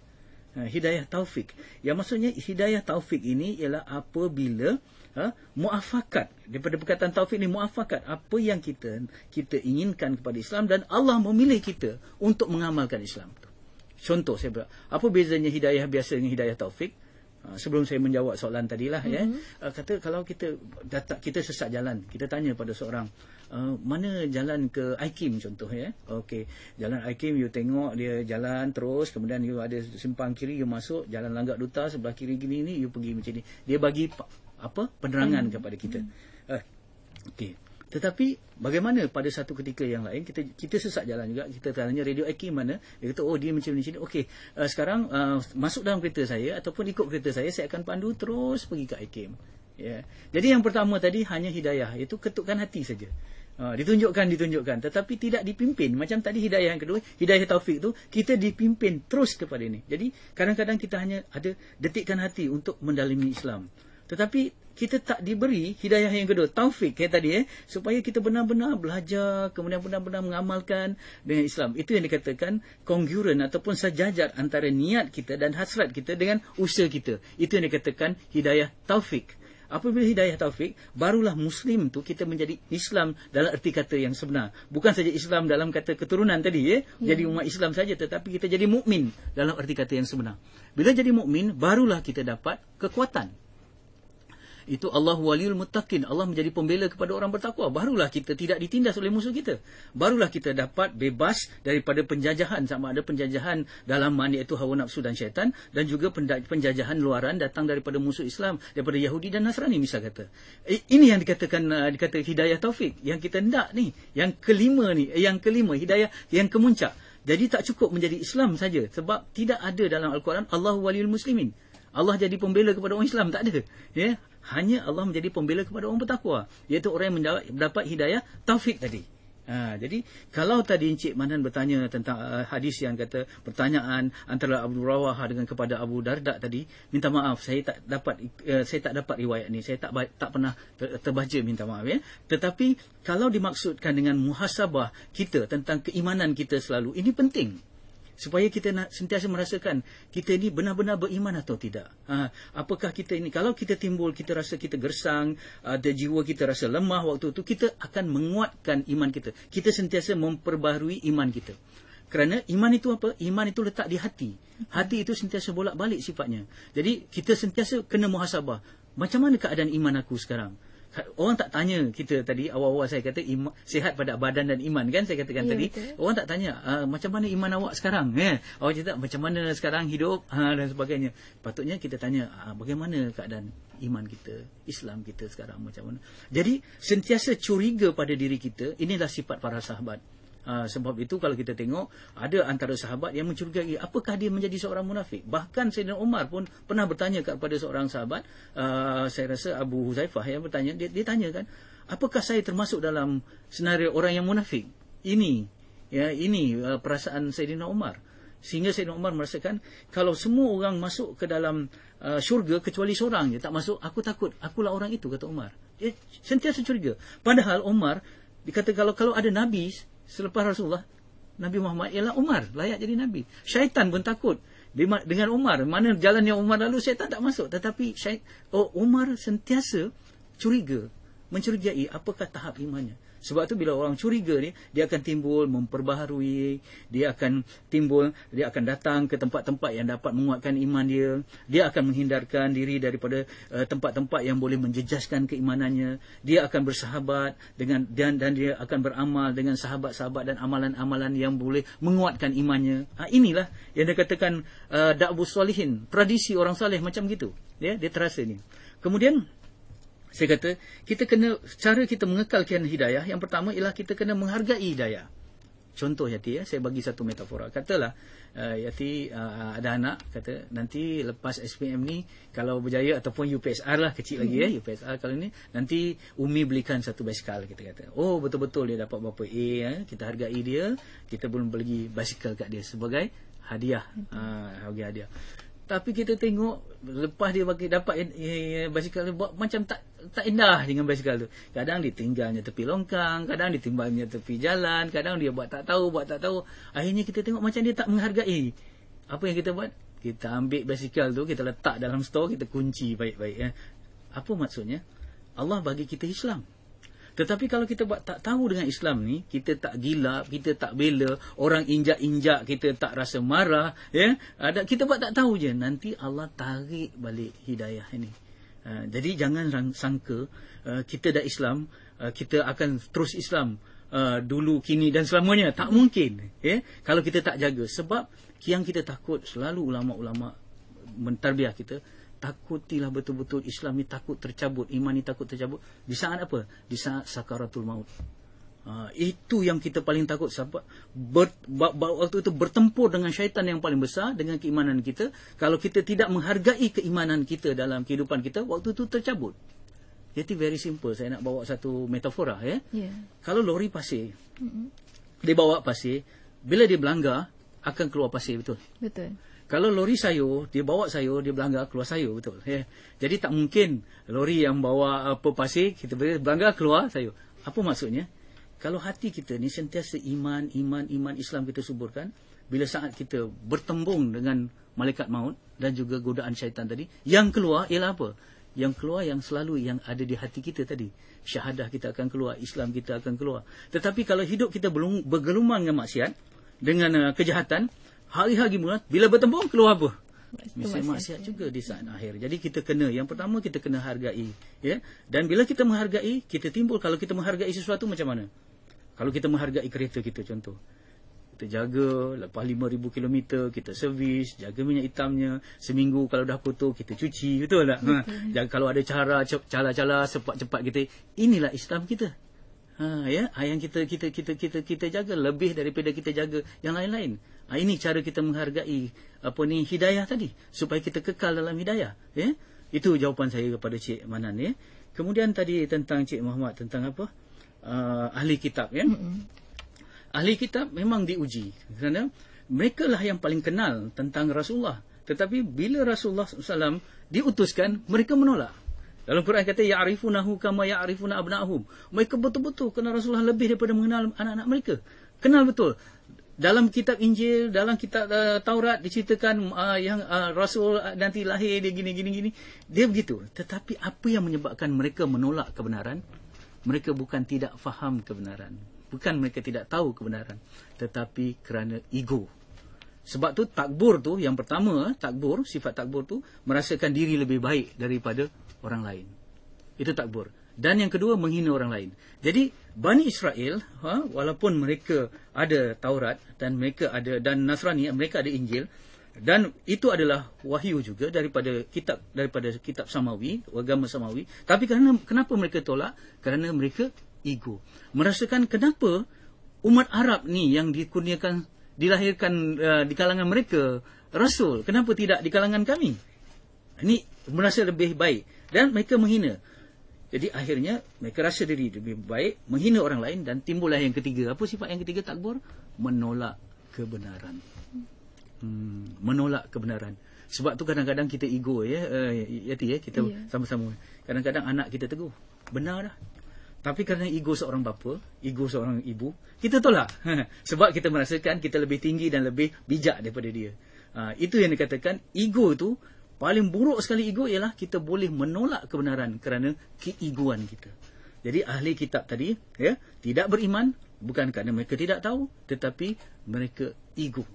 uh, hidayah taufik yang maksudnya hidayah taufik ini ialah apabila uh, ha, muafakat daripada perkataan taufik ni muafakat apa yang kita kita inginkan kepada Islam dan Allah memilih kita untuk mengamalkan Islam tu. Contoh saya berapa apa bezanya hidayah biasa dengan hidayah taufik? Ha, sebelum saya menjawab soalan tadilah mm-hmm. ya. Mhm. Ha, kata kalau kita datang kita sesat jalan, kita tanya pada seorang Uh, mana jalan ke Aikim contoh ya. Okey, jalan Aikim you tengok dia jalan terus kemudian you ada simpang kiri you masuk jalan langgak duta sebelah kiri gini ni you pergi macam ni. Dia bagi apa penerangan hmm. kepada kita. Hmm. Uh, Okey. Tetapi bagaimana pada satu ketika yang lain kita kita sesat jalan juga kita tanya radio IQ mana dia kata oh dia macam ni sini okey uh, sekarang uh, masuk dalam kereta saya ataupun ikut kereta saya saya akan pandu terus pergi ke IQ ya yeah. jadi yang pertama tadi hanya hidayah itu ketukkan hati saja uh, ditunjukkan ditunjukkan tetapi tidak dipimpin macam tadi hidayah yang kedua hidayah taufik tu kita dipimpin terus kepada ini jadi kadang-kadang kita hanya ada detikkan hati untuk mendalami Islam tetapi kita tak diberi hidayah yang kedua, taufik kayak tadi eh, supaya kita benar-benar belajar, kemudian benar-benar mengamalkan dengan Islam. Itu yang dikatakan congruent ataupun sejajar antara niat kita dan hasrat kita dengan usaha kita. Itu yang dikatakan hidayah taufik. Apabila hidayah taufik, barulah Muslim tu kita menjadi Islam dalam erti kata yang sebenar. Bukan saja Islam dalam kata keturunan tadi, ya. ya. Jadi umat Islam saja, tetapi kita jadi mukmin dalam erti kata yang sebenar. Bila jadi mukmin, barulah kita dapat kekuatan itu Allah waliul muttaqin Allah menjadi pembela kepada orang bertakwa barulah kita tidak ditindas oleh musuh kita barulah kita dapat bebas daripada penjajahan sama ada penjajahan dalam mana itu hawa nafsu dan syaitan dan juga penjajahan luaran datang daripada musuh Islam daripada Yahudi dan Nasrani misal kata ini yang dikatakan uh, dikata hidayah taufik yang kita hendak ni yang kelima ni eh, yang kelima hidayah yang kemuncak jadi tak cukup menjadi Islam saja sebab tidak ada dalam al-Quran Allah waliul muslimin Allah jadi pembela kepada orang Islam tak ada ya hanya Allah menjadi pembela kepada orang bertakwa iaitu orang yang mendapat hidayah taufik tadi Ha, jadi kalau tadi Encik Manan bertanya tentang uh, hadis yang kata pertanyaan antara Abu Rawah dengan kepada Abu Darda tadi, minta maaf saya tak dapat uh, saya tak dapat riwayat ni, saya tak tak pernah ter, terbaca minta maaf ya. Tetapi kalau dimaksudkan dengan muhasabah kita tentang keimanan kita selalu, ini penting supaya kita nak sentiasa merasakan kita ini benar-benar beriman atau tidak. Ha, apakah kita ini kalau kita timbul kita rasa kita gersang, ada jiwa kita rasa lemah waktu itu kita akan menguatkan iman kita. Kita sentiasa memperbaharui iman kita. Kerana iman itu apa? Iman itu letak di hati. Hati itu sentiasa bolak-balik sifatnya. Jadi kita sentiasa kena muhasabah. Macam mana keadaan iman aku sekarang? orang tak tanya kita tadi awal-awal saya kata ima, sihat pada badan dan iman kan saya katakan ya, tadi betul. orang tak tanya uh, macam mana iman awak sekarang eh awak cakap macam mana sekarang hidup uh, dan sebagainya patutnya kita tanya uh, bagaimana keadaan iman kita Islam kita sekarang macam mana jadi sentiasa curiga pada diri kita inilah sifat para sahabat Ah, sebab itu kalau kita tengok ada antara sahabat yang mencurigai apakah dia menjadi seorang munafik bahkan Sayyidina Umar pun pernah bertanya kepada seorang sahabat uh, saya rasa Abu Huzaifah yang bertanya dia, dia tanya kan apakah saya termasuk dalam senario orang yang munafik ini ya ini uh, perasaan Sayyidina Umar sehingga Sayyidina Umar merasakan kalau semua orang masuk ke dalam uh, syurga kecuali seorang je tak masuk aku takut akulah orang itu kata Umar dia sentiasa curiga padahal Umar dikatakan kalau kalau ada nabi selepas Rasulullah Nabi Muhammad ialah Umar layak jadi nabi. Syaitan pun takut dengan Umar. Mana jalan yang Umar lalu syaitan tak masuk tetapi syait oh Umar sentiasa curiga mencurigai apakah tahap imannya. Sebab tu bila orang curiga ni, dia akan timbul memperbaharui, dia akan timbul, dia akan datang ke tempat-tempat yang dapat menguatkan iman dia. Dia akan menghindarkan diri daripada uh, tempat-tempat yang boleh menjejaskan keimanannya. Dia akan bersahabat dengan dan dan dia akan beramal dengan sahabat-sahabat dan amalan-amalan yang boleh menguatkan imannya. Ha, inilah yang dikatakan uh, eh, da'bu salihin, tradisi orang saleh macam gitu. Ya, dia terasa ni. Kemudian saya kata, kita kena cara kita mengekalkan hidayah yang pertama ialah kita kena menghargai hidayah. Contoh Yati ya, saya bagi satu metafora. Katalah uh, Yati uh, ada anak kata nanti lepas SPM ni kalau berjaya ataupun UPSR lah kecil hmm. lagi ya mm-hmm. UPSR kalau ni nanti Umi belikan satu basikal kita kata. Oh betul-betul dia dapat berapa A ya. Kita hargai dia, kita belum beli basikal kat dia sebagai hadiah. Mm-hmm. Ah hmm. uh, hadiah tapi kita tengok lepas dia bagi dapat basikal dia buat macam tak tak indah dengan basikal tu. Kadang ditinggalnya tepi longkang, kadang ditinggalnya tepi jalan, kadang dia buat tak tahu, buat tak tahu. Akhirnya kita tengok macam dia tak menghargai. Apa yang kita buat? Kita ambil basikal tu, kita letak dalam store, kita kunci baik-baik eh. Apa maksudnya? Allah bagi kita Islam. Tetapi kalau kita buat tak tahu dengan Islam ni, kita tak gila, kita tak bela, orang injak-injak kita tak rasa marah, ya. kita buat tak tahu je, nanti Allah tarik balik hidayah ini. Ha, jadi jangan sangka ha, kita dah Islam, ha, kita akan terus Islam uh, dulu kini dan selamanya. Tak mungkin, ya. Kalau kita tak jaga sebab yang kita takut selalu ulama-ulama mentarbiah kita takutilah betul-betul Islam ni takut tercabut, iman ni takut tercabut. Di saat apa? Di saat sakaratul maut. Uh, itu yang kita paling takut sebab ber, waktu itu bertempur dengan syaitan yang paling besar dengan keimanan kita kalau kita tidak menghargai keimanan kita dalam kehidupan kita waktu itu tercabut jadi very simple saya nak bawa satu metafora lah, ya yeah. kalau lori pasir mm-hmm. dia bawa pasir bila dia berlanggar akan keluar pasir betul betul kalau lori sayur dia bawa sayur dia belanggar keluar sayur betul ya jadi tak mungkin lori yang bawa apa pasir kita boleh keluar sayur apa maksudnya kalau hati kita ni sentiasa iman iman iman Islam kita suburkan bila saat kita bertembung dengan malaikat maut dan juga godaan syaitan tadi yang keluar ialah apa yang keluar yang selalu yang ada di hati kita tadi syahadah kita akan keluar Islam kita akan keluar tetapi kalau hidup kita belum bergelumang dengan maksiat dengan uh, kejahatan hari-hari mula bila bertembung keluar apa Mesti maksiat juga di saat akhir. Jadi kita kena yang pertama kita kena hargai, ya. Dan bila kita menghargai, kita timbul kalau kita menghargai sesuatu macam mana? Kalau kita menghargai kereta kita contoh. Kita jaga lepas 5000 km kita servis, jaga minyak hitamnya, seminggu kalau dah kotor kita cuci, betul tak? Ha. Jaga kalau ada cara cara-cara cepat-cepat kita inilah Islam kita. Ha ya, ha, yang kita kita kita kita kita jaga lebih daripada kita jaga yang lain-lain. Ah, ini cara kita menghargai apa ni hidayah tadi supaya kita kekal dalam hidayah ya itu jawapan saya kepada cik Manan ya kemudian tadi tentang cik Muhammad tentang apa uh, ahli kitab ya mm-hmm. ahli kitab memang diuji kerana mereka lah yang paling kenal tentang Rasulullah tetapi bila Rasulullah SAW diutuskan mereka menolak dalam Quran kata ya arifunahu kama ya arifuna abnahum mereka betul-betul kenal Rasulullah lebih daripada mengenal anak-anak mereka kenal betul dalam kitab Injil, dalam kitab uh, Taurat diceritakan uh, yang uh, Rasul nanti lahir dia gini gini gini. Dia begitu. Tetapi apa yang menyebabkan mereka menolak kebenaran? Mereka bukan tidak faham kebenaran. Bukan mereka tidak tahu kebenaran, tetapi kerana ego. Sebab tu takbur tu yang pertama, takbur, sifat takbur tu merasakan diri lebih baik daripada orang lain. Itu takbur dan yang kedua menghina orang lain. Jadi Bani Israel ha, walaupun mereka ada Taurat dan mereka ada dan Nasrani mereka ada Injil dan itu adalah wahyu juga daripada kitab daripada kitab Samawi, agama Samawi. Tapi kerana kenapa mereka tolak? Kerana mereka ego. Merasakan kenapa umat Arab ni yang dikurniakan dilahirkan uh, di kalangan mereka rasul, kenapa tidak di kalangan kami? Ini merasa lebih baik dan mereka menghina. Jadi akhirnya mereka rasa diri lebih baik menghina orang lain dan timbullah yang ketiga. Apa sifat yang ketiga takbur? Menolak kebenaran. Hmm, menolak kebenaran. Sebab tu kadang-kadang kita ego ya, uh, yati ya, kita yeah. sama-sama. Kadang-kadang anak kita teguh. Benar dah. Tapi kerana ego seorang bapa, ego seorang ibu, kita tolak. Sebab kita merasakan kita lebih tinggi dan lebih bijak daripada dia. Ah, itu yang dikatakan ego itu Paling buruk sekali ego ialah kita boleh menolak kebenaran kerana keiguan kita. Jadi ahli kitab tadi ya, tidak beriman bukan kerana mereka tidak tahu tetapi mereka ego.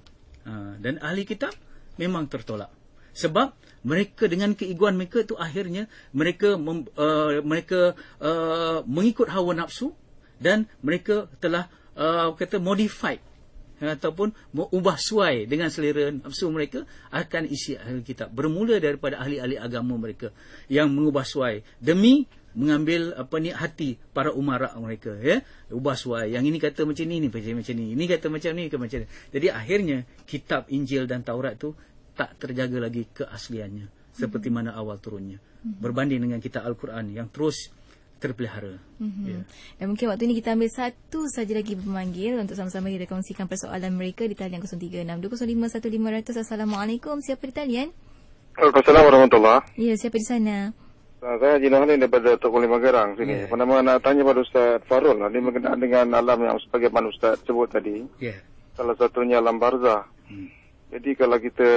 Ha, dan ahli kitab memang tertolak. Sebab mereka dengan keiguan mereka itu akhirnya mereka mem, uh, mereka uh, mengikut hawa nafsu dan mereka telah uh, kata modified ataupun mengubah suai dengan selera nafsu mereka akan isi ahli kitab bermula daripada ahli-ahli agama mereka yang mengubah suai demi mengambil apa ni hati para umara mereka ya ubah suai yang ini kata macam ni ini macam macam ni ini kata macam ni ke macam ni jadi akhirnya kitab Injil dan Taurat tu tak terjaga lagi keasliannya seperti mana awal turunnya hmm. berbanding dengan kitab Al-Quran yang terus terpelihara. Mm-hmm. Yeah. Dan mungkin waktu ini kita ambil satu saja lagi pemanggil untuk sama-sama kita kongsikan persoalan mereka di talian 0362051500. Assalamualaikum. Siapa di talian? Assalamualaikum warahmatullahi Ya, siapa di sana? Saya Haji Nahlin daripada Tok Kulima Gerang sini. Yeah. Pertama nak tanya pada Ustaz Farul. Lah, ini berkenaan mm. dengan alam yang sebagai mana Ustaz sebut tadi. Yeah. Salah satunya alam barzah. Mm. Jadi kalau kita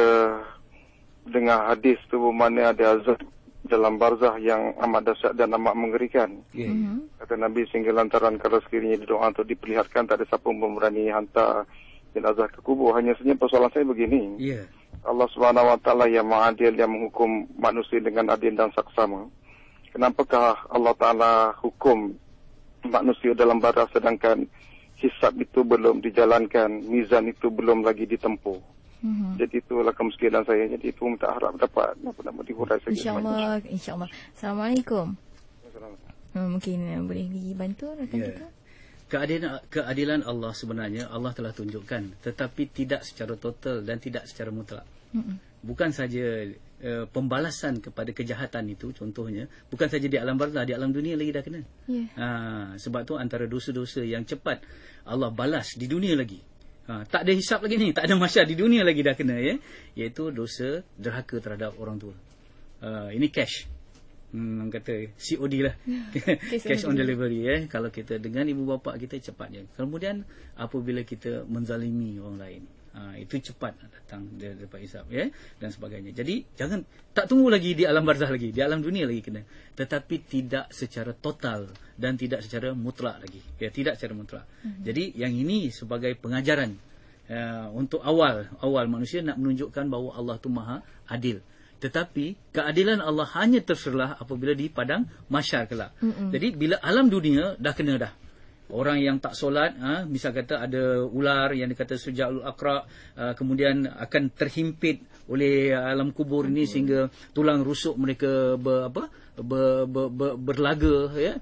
dengar hadis tu mana ada azab dalam barzah yang amat dahsyat dan amat mengerikan. Yeah. Mhm. Kata Nabi sehingga lantaran kalau sekiranya di doa atau diperlihatkan tak ada siapa pun berani hantar jenazah ke kubur. Hanya saja persoalan saya begini. Yeah. Allah Subhanahu Wa Taala yang mengadil yang menghukum manusia dengan adil dan saksama. Kenapakah Allah Taala hukum manusia dalam barzah sedangkan hisab itu belum dijalankan, mizan itu belum lagi ditempuh? Mm-hmm. Jadi itulah kemuskilan saya. Jadi itu minta harap dapat apa nama dihurai saya. Insya-Allah, insya-Allah. Assalamualaikum. Assalamualaikum. Hmm, mungkin eh, boleh dibantu rakan lah, yeah. kita? Keadilan, keadilan Allah sebenarnya Allah telah tunjukkan tetapi tidak secara total dan tidak secara mutlak. Mm-hmm. Bukan saja Uh, pembalasan kepada kejahatan itu contohnya bukan saja di alam barzah di alam dunia lagi dah kena. Yeah. Ya. Ha sebab tu antara dosa-dosa yang cepat Allah balas di dunia lagi. Ha, tak ada hisap lagi ni. Tak ada masyarakat di dunia lagi dah kena. ya. Iaitu dosa derhaka terhadap orang tua. Uh, ini cash. Hmm, orang kata COD lah. Ya, cash on delivery. Ya. Kalau kita dengan ibu bapa kita cepatnya. Kemudian apabila kita menzalimi orang lain. Uh, itu cepat datang dia dapat hisap ya dan sebagainya. Jadi jangan tak tunggu lagi di alam barzah lagi, di alam dunia lagi kena. Tetapi tidak secara total dan tidak secara mutlak lagi. Ya, tidak secara mutlak. Mm -hmm. Jadi yang ini sebagai pengajaran uh, untuk awal awal manusia nak menunjukkan bahawa Allah itu maha adil. Tetapi keadilan Allah hanya terserlah apabila di padang masyar kelak. Mm -hmm. Jadi bila alam dunia dah kena dah. Orang yang tak solat, ha, misal kata ada ular yang dikata sujaul akrak, ha, kemudian akan terhimpit oleh alam kubur ini mhm. sehingga tulang rusuk mereka ber, apa, ber, ber, ber, berlaga, ya,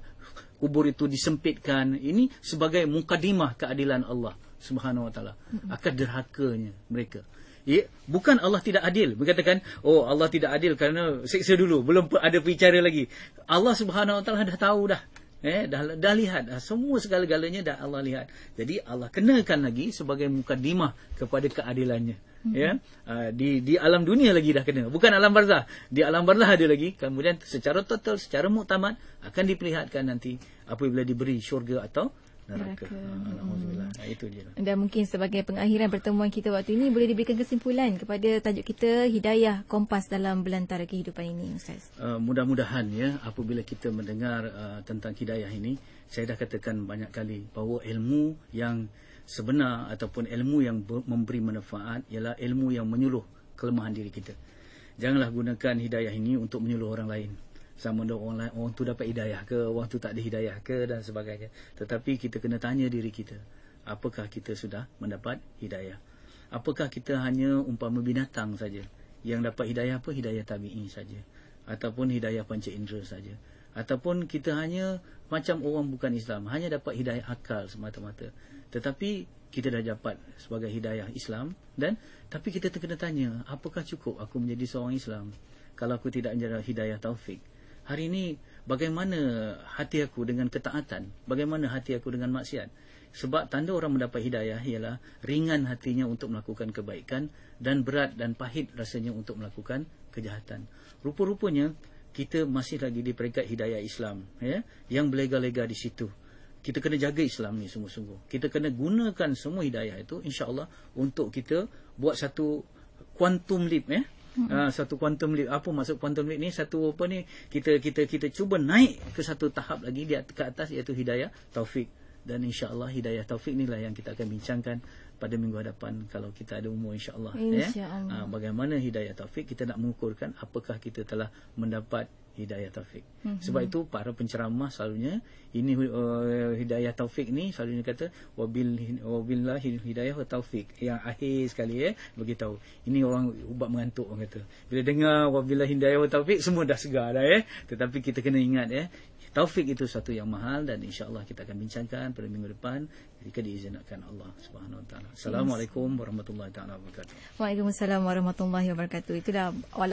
kubur itu disempitkan ini sebagai mukadimah keadilan Allah Subhanahu Wa Taala akan derhakanya mereka ya bukan Allah tidak adil mengatakan oh Allah tidak adil kerana seksa dulu belum ada bicara lagi Allah Subhanahu Wa Taala dah tahu dah Eh, dah, dah lihat. Ah, semua segala-galanya dah Allah lihat. Jadi Allah kenalkan lagi sebagai mukadimah kepada keadilannya. Mm-hmm. Ya, yeah? uh, di di alam dunia lagi dah kena. Bukan alam barzah. Di alam barzah ada lagi. Kemudian secara total, secara muktamad akan diperlihatkan nanti apabila diberi syurga atau neraka. Ha, Alhamdulillah. Hmm. Ha, itu je lah. Dan mungkin sebagai pengakhiran pertemuan kita waktu ini boleh diberikan kesimpulan kepada tajuk kita Hidayah Kompas dalam Belantara Kehidupan ini Ustaz. Uh, mudah-mudahan ya apabila kita mendengar uh, tentang hidayah ini saya dah katakan banyak kali bahawa ilmu yang sebenar ataupun ilmu yang memberi manfaat ialah ilmu yang menyuluh kelemahan diri kita. Janganlah gunakan hidayah ini untuk menyuluh orang lain sama ada orang lain orang tu dapat hidayah ke orang tu tak dihidayah ke dan sebagainya tetapi kita kena tanya diri kita apakah kita sudah mendapat hidayah apakah kita hanya umpama binatang saja yang dapat hidayah apa hidayah tabi'i saja ataupun hidayah panca indera saja ataupun kita hanya macam orang bukan Islam hanya dapat hidayah akal semata-mata tetapi kita dah dapat sebagai hidayah Islam dan tapi kita kena tanya apakah cukup aku menjadi seorang Islam kalau aku tidak menjadi hidayah taufik hari ini bagaimana hati aku dengan ketaatan? Bagaimana hati aku dengan maksiat? Sebab tanda orang mendapat hidayah ialah ringan hatinya untuk melakukan kebaikan dan berat dan pahit rasanya untuk melakukan kejahatan. Rupa-rupanya kita masih lagi di peringkat hidayah Islam ya, yang berlega-lega di situ. Kita kena jaga Islam ni sungguh-sungguh. Kita kena gunakan semua hidayah itu insya-Allah untuk kita buat satu quantum leap ya, Uh, satu quantum leap apa maksud quantum leap ni satu apa ni kita kita kita cuba naik ke satu tahap lagi di ke atas iaitu hidayah taufik dan insyaallah hidayah taufik inilah yang kita akan bincangkan pada minggu hadapan kalau kita ada umur insyaallah insya ya uh, bagaimana hidayah taufik kita nak mengukurkan apakah kita telah mendapat hidayah taufik. Mm-hmm. Sebab itu para penceramah selalunya ini uh, hidayah taufik ni dia kata wabil wabillahi hidayah wa taufik yang akhir sekali ya eh, bagi tahu. Ini orang ubat mengantuk orang kata. Bila dengar wabillahi hidayah wa taufik semua dah segar dah ya. Eh. Tetapi kita kena ingat ya eh, taufik itu satu yang mahal dan insya Allah kita akan bincangkan pada minggu depan jika diizinkan Allah Subhanahu wa taala. Assalamualaikum warahmatullahi taala wabarakatuh. Waalaikumsalam warahmatullahi wabarakatuh. Itulah